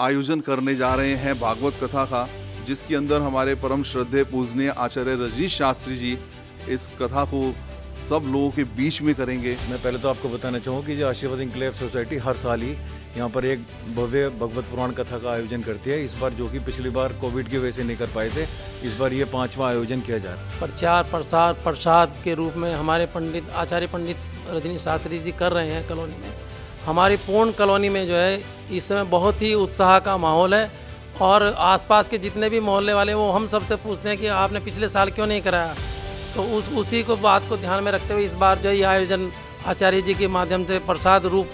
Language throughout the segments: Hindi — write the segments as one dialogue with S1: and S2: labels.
S1: आयोजन करने जा रहे हैं भागवत कथा का जिसके अंदर हमारे परम श्रद्धे पूजनीय आचार्य रजीश शास्त्री जी इस कथा को सब लोगों के बीच में करेंगे मैं पहले तो आपको बताना चाहूँ कि जो आशीर्वाद इंक्लेव सोसाइटी हर साल ही यहाँ पर एक भव्य भगवत
S2: पुराण कथा का आयोजन करती है इस बार जो कि पिछली बार कोविड की वजह से नहीं कर पाए थे इस बार ये पांचवा आयोजन किया जा रहा
S3: है प्रचार प्रसार प्रसाद के रूप में हमारे पंडित आचार्य पंडित रजनी शास्त्री जी कर रहे हैं कॉलोनी में हमारी पूर्ण कॉलोनी में जो है इस समय बहुत ही उत्साह का माहौल है और आसपास के जितने भी मोहल्ले वाले वो हम सबसे पूछते हैं कि आपने पिछले साल क्यों नहीं कराया तो उस उसी को बात को ध्यान में रखते हुए इस बार जो ये आयोजन आचार्य जी के माध्यम से प्रसाद रूप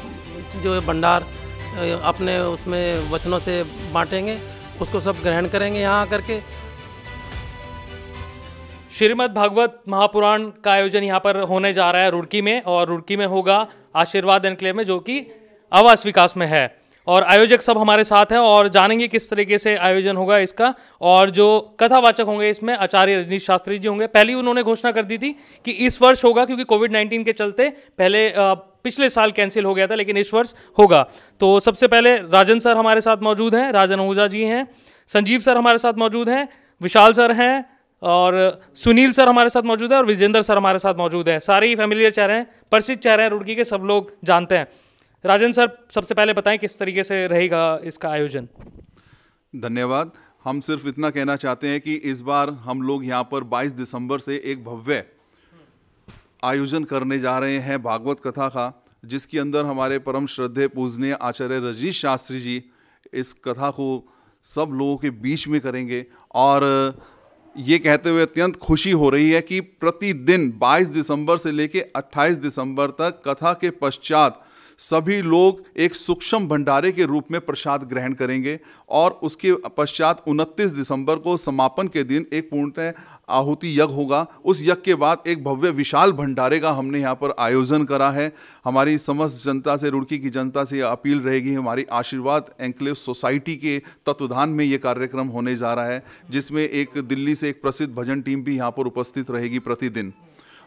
S3: जो है भंडार अपने उसमें वचनों से बांटेंगे उसको सब ग्रहण करेंगे यहाँ आकर के
S4: श्रीमद भागवत महापुराण का आयोजन यहाँ पर होने जा रहा है रुड़की में और रुड़की में होगा आशीर्वाद एनक्लेव में जो कि आवास विकास में है और आयोजक सब हमारे साथ हैं और जानेंगे किस तरीके से आयोजन होगा इसका और जो कथावाचक होंगे इसमें आचार्य रजनीश शास्त्री जी होंगे पहले उन्होंने घोषणा कर दी थी कि इस वर्ष होगा क्योंकि कोविड नाइन्टीन के चलते पहले पिछले साल कैंसिल हो गया था लेकिन इस वर्ष होगा तो सबसे पहले राजन सर हमारे साथ मौजूद हैं राजन आहूजा जी हैं संजीव सर हमारे साथ मौजूद हैं विशाल सर हैं और सुनील सर हमारे साथ मौजूद है और विजेंद्र सर हमारे साथ मौजूद हैं सारे ही फैमिलियर चेहरे हैं प्रसिद्ध चेहरे हैं रुड़की के सब लोग जानते हैं राजन सर सबसे पहले बताएं किस तरीके से रहेगा इसका
S1: आयोजन धन्यवाद हम सिर्फ इतना कहना चाहते हैं कि इस बार हम लोग यहाँ पर 22 दिसंबर से एक भव्य आयोजन करने जा रहे हैं भागवत कथा का जिसके अंदर हमारे परम श्रद्धे पूजनीय आचार्य रजीश शास्त्री जी इस कथा को सब लोगों के बीच में करेंगे और ये कहते हुए अत्यंत खुशी हो रही है कि प्रतिदिन 22 दिसंबर से लेकर 28 दिसंबर तक कथा के पश्चात सभी लोग एक सूक्ष्म भंडारे के रूप में प्रसाद ग्रहण करेंगे और उसके पश्चात 29 दिसंबर को समापन के दिन एक पूर्णतः आहुति यज्ञ होगा उस यज्ञ के बाद एक भव्य विशाल भंडारे का हमने यहाँ पर आयोजन करा है हमारी समस्त जनता से रुड़की की जनता से अपील रहेगी हमारी आशीर्वाद एंक्लेव सोसाइटी के तत्वधान में ये कार्यक्रम होने जा रहा है जिसमें एक दिल्ली से एक प्रसिद्ध भजन टीम भी यहाँ पर उपस्थित रहेगी प्रतिदिन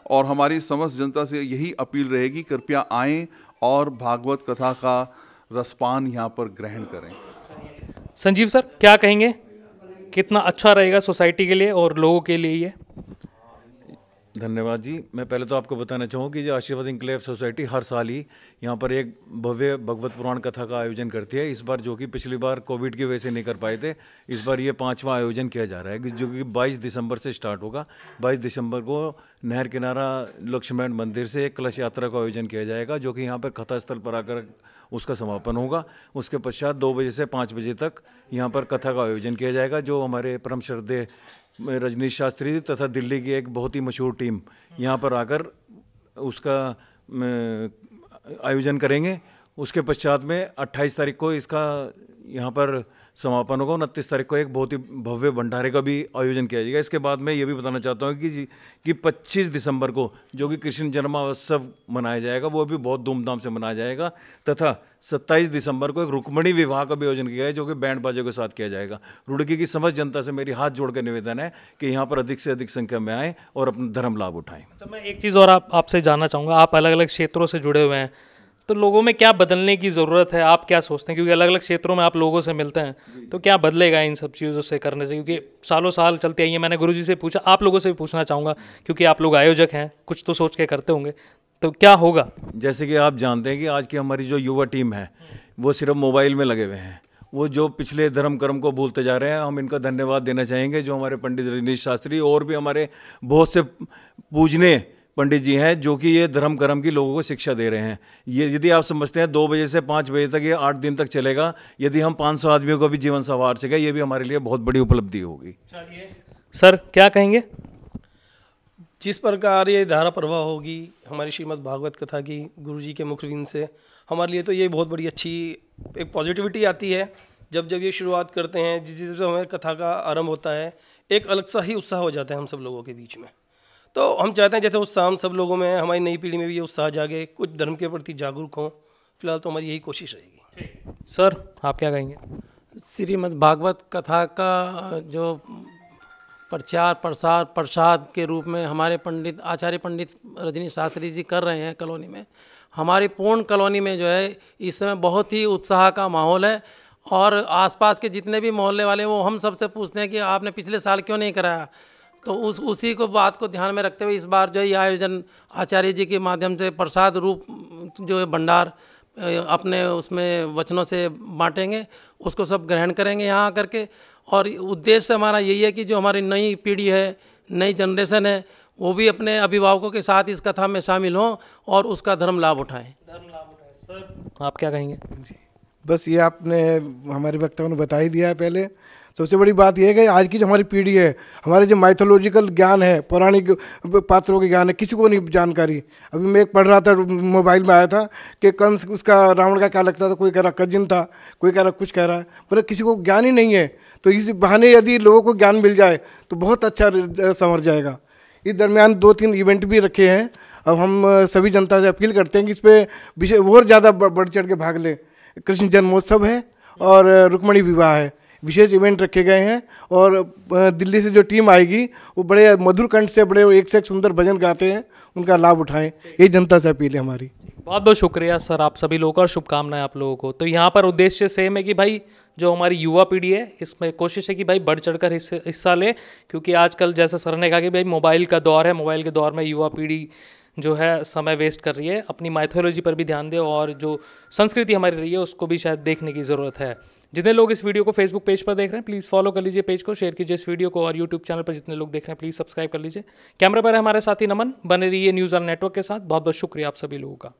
S1: और हमारी समस्त जनता से यही अपील रहेगी कृपया आएँ और भागवत कथा का रसपान यहाँ पर ग्रहण करें संजीव सर क्या कहेंगे कितना अच्छा रहेगा सोसाइटी के लिए और लोगों के लिए
S4: ये
S2: धन्यवाद जी मैं पहले तो आपको बताना चाहूँ कि जो आशीर्वाद इंक्लेव सोसाइटी हर साल ही यहाँ पर एक भव्य भगवत पुराण कथा का आयोजन करती है इस बार जो कि पिछली बार कोविड की वजह से नहीं कर पाए थे इस बार ये पाँचवा आयोजन किया जा रहा है जो कि 22 दिसंबर से स्टार्ट होगा 22 दिसंबर को नहर किनारा लक्ष्मण मंदिर से एक कलश यात्रा का आयोजन किया जाएगा जो कि यहाँ पर कथा स्थल पर आकर उसका समापन होगा उसके पश्चात दो बजे से पाँच बजे तक यहाँ पर कथा का आयोजन किया जाएगा जो हमारे परम श्रद्धे रजनीश शास्त्री तथा दिल्ली की एक बहुत ही मशहूर टीम यहाँ पर आकर उसका आयोजन करेंगे उसके पश्चात में 28 तारीख को इसका यहाँ पर समापन होगा उनतीस तारीख को एक बहुत ही भव्य भंडारे का भी आयोजन किया जाएगा इसके बाद मैं ये भी बताना चाहता हूँ कि कि 25 दिसंबर को जो कि कृष्ण जन्मोत्सव मनाया जाएगा वो भी बहुत धूमधाम से मनाया जाएगा तथा 27 दिसंबर को एक रुक्मणी विवाह का भी आयोजन किया है जो कि बैंड बाजों के साथ किया जाएगा रुड़की की समझ जनता से मेरी हाथ जोड़कर निवेदन है कि यहाँ पर अधिक से अधिक संख्या में आएँ और अपना धर्म लाभ उठाएँ अच्छा, मैं एक
S4: चीज़ और आपसे जानना चाहूँगा आप अलग अलग क्षेत्रों से जुड़े हुए हैं तो लोगों में क्या बदलने की ज़रूरत है आप क्या सोचते हैं क्योंकि अलग अलग क्षेत्रों में आप लोगों से मिलते हैं तो क्या बदलेगा इन सब चीज़ों से करने से क्योंकि सालों साल चलती आई है मैंने गुरु से पूछा आप लोगों से भी पूछना चाहूँगा क्योंकि आप लोग आयोजक हैं कुछ तो सोच के करते होंगे तो क्या होगा
S2: जैसे कि आप जानते हैं कि आज की हमारी जो युवा टीम है वो सिर्फ मोबाइल में लगे हुए हैं वो जो पिछले धर्म कर्म को भूलते जा रहे हैं हम इनका धन्यवाद देना चाहेंगे जो हमारे पंडित रजनीश शास्त्री और भी हमारे बहुत से पूजने पंडित जी हैं जो कि ये धर्म कर्म की लोगों को शिक्षा दे रहे हैं ये यदि आप समझते हैं दो बजे से पाँच बजे तक ये आठ दिन तक चलेगा यदि हम पाँच सौ आदमियों को भी जीवन सवार सकें ये भी हमारे लिए बहुत बड़ी उपलब्धि होगी सर क्या कहेंगे
S3: जिस प्रकार ये धारा प्रवाह होगी हमारी श्रीमद् भागवत कथा की गुरु जी के मुखविंद से हमारे लिए तो ये बहुत बड़ी अच्छी एक पॉजिटिविटी आती है जब जब ये शुरुआत करते हैं जिस जिस हमारे कथा का आरंभ होता है एक अलग सा ही उत्साह हो जाता है हम सब लोगों के बीच में तो हम चाहते हैं जैसे उत्साह हम सब लोगों में हमारी नई पीढ़ी में भी ये उत्साह जागे कुछ धर्म के प्रति जागरूक हों फिलहाल तो हमारी यही कोशिश रहेगी सर आप क्या कहेंगे श्रीमद भागवत कथा का जो प्रचार प्रसार प्रसाद के रूप में हमारे पंडित आचार्य पंडित रजनी शास्त्री जी कर रहे हैं कॉलोनी में हमारी पूर्ण कॉलोनी में जो है इस समय बहुत ही उत्साह का माहौल है और आसपास के जितने भी मोहल्ले वाले वो हम सबसे पूछते हैं कि आपने पिछले साल क्यों नहीं कराया तो उस उसी को बात को ध्यान में रखते हुए इस बार जो ये आयोजन आचार्य जी के माध्यम से प्रसाद रूप जो है भंडार अपने उसमें वचनों से बांटेंगे उसको सब ग्रहण करेंगे यहाँ आकर के और उद्देश्य हमारा यही है कि जो हमारी नई पीढ़ी है नई जनरेशन है वो भी अपने अभिभावकों के साथ इस कथा में शामिल हों और उसका धर्म लाभ उठाएं धर्म लाभ उठाएं सर आप क्या कहेंगे
S4: जी बस ये आपने हमारे वक्ताओं ने बता ही दिया है पहले सबसे बड़ी बात यह है कि आज की जो हमारी पीढ़ी है हमारे जो माइथोलॉजिकल ज्ञान है पौराणिक पात्रों के ज्ञान है किसी को नहीं जानकारी अभी मैं एक पढ़ रहा था मोबाइल में आया था कि कंस उसका रावण का क्या लगता था कोई कह रहा कजिन था कोई कह रहा कुछ कह रहा है मतलब किसी को ज्ञान ही नहीं है तो इस बहाने यदि लोगों को ज्ञान मिल जाए तो बहुत अच्छा संवर जाएगा इस दरमियान दो तीन इवेंट भी रखे हैं अब हम सभी जनता से अपील करते हैं कि इस पर विषय और ज़्यादा बढ़ चढ़ के भाग लें कृष्ण जन्मोत्सव है और रुक्मणी विवाह है विशेष इवेंट रखे गए हैं और दिल्ली से जो टीम आएगी वो बड़े मधुर कंठ से बड़े एक से एक सुंदर भजन गाते हैं उनका लाभ उठाएं ये जनता से अपील है हमारी बहुत बहुत शुक्रिया सर आप सभी लोगों का और शुभकामनाएं आप लोगों को तो यहाँ पर उद्देश्य सेम है कि भाई जो हमारी युवा पीढ़ी है इसमें कोशिश है कि भाई बढ़ चढ़ कर हिस्सा ले क्योंकि आजकल जैसे सर ने कहा कि भाई मोबाइल का दौर है मोबाइल के दौर में युवा पीढ़ी जो है समय वेस्ट कर रही है अपनी माइथोलॉजी पर भी ध्यान दें और जो संस्कृति हमारी रही है उसको भी शायद देखने की ज़रूरत है जितने लोग इस वीडियो को फेसबुक पेज पर देख रहे हैं प्लीज़ फॉलो कर लीजिए पेज को शेयर कीजिए इस वीडियो को और यूट्यूब चैनल पर जितने लोग देख रहे हैं प्लीज़ सब्सक्राइब कर लीजिए कैमरा पर हमारे साथी नमन बने रहिए न्यूज़ ऑन नेटवर्क के साथ बहुत बहुत शुक्रिया आप सभी लोगों का